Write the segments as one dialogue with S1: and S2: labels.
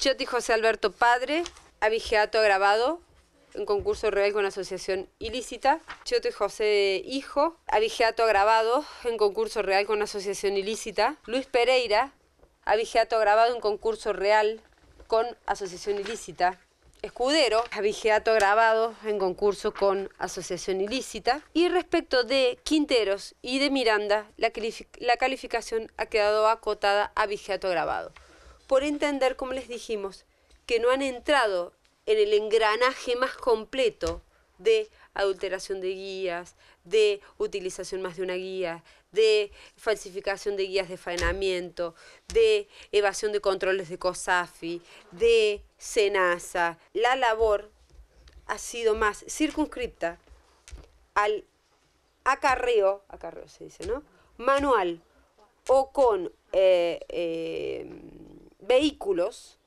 S1: Chioti José Alberto Padre, abigeato grabado en concurso real con asociación ilícita. Chioti José Hijo, abigeato grabado en concurso real con asociación ilícita. Luis Pereira, abigeato grabado en concurso real con asociación ilícita. Escudero, abigeato grabado en concurso con asociación ilícita. Y respecto de Quinteros y de Miranda, la, calificación ha quedado acotada a abigeato grabado por entender, como les dijimos, que no han entrado en el engranaje más completo de adulteración de guías, de utilización más de una guía, de falsificación de guías de faenamiento, de evasión de controles de COSAFI, de SENASA. La labor ha sido más circunscripta al acarreo, acarreo se dice, ¿no? Manual o con eh, eh, vehículos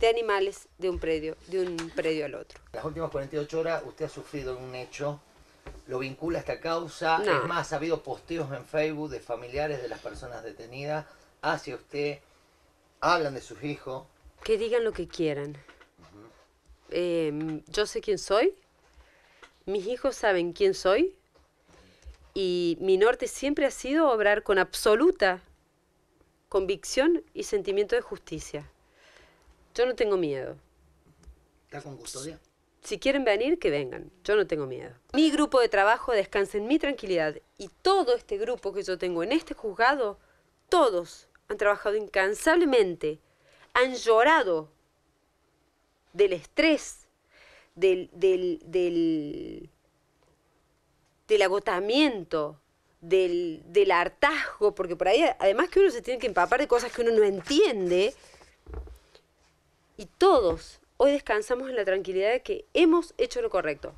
S1: de animales de un predio, de un predio al otro.
S2: Las últimas 48 horas usted ha sufrido un hecho, lo vincula a esta causa, es más, ha habido posteos en Facebook de familiares de las personas detenidas hacia usted, hablan de sus hijos.
S1: Que digan lo que quieran. Em, yo sé quién soy, mis hijos saben quién soy y mi norte siempre ha sido obrar con absoluta convicción y sentimiento de justicia. Yo no tengo miedo. ¿Está con custodia? Si quieren venir, que vengan. Yo no tengo miedo. Mi grupo de trabajo descansa en mi tranquilidad y todo este grupo que yo tengo en este juzgado, todos han trabajado incansablemente, han llorado del estrés, del, del, del agotamiento, del, del hartazgo, porque por ahí además que uno se tiene que empapar de cosas que uno no entiende, y todos hoy descansamos en la tranquilidad de que hemos hecho lo correcto.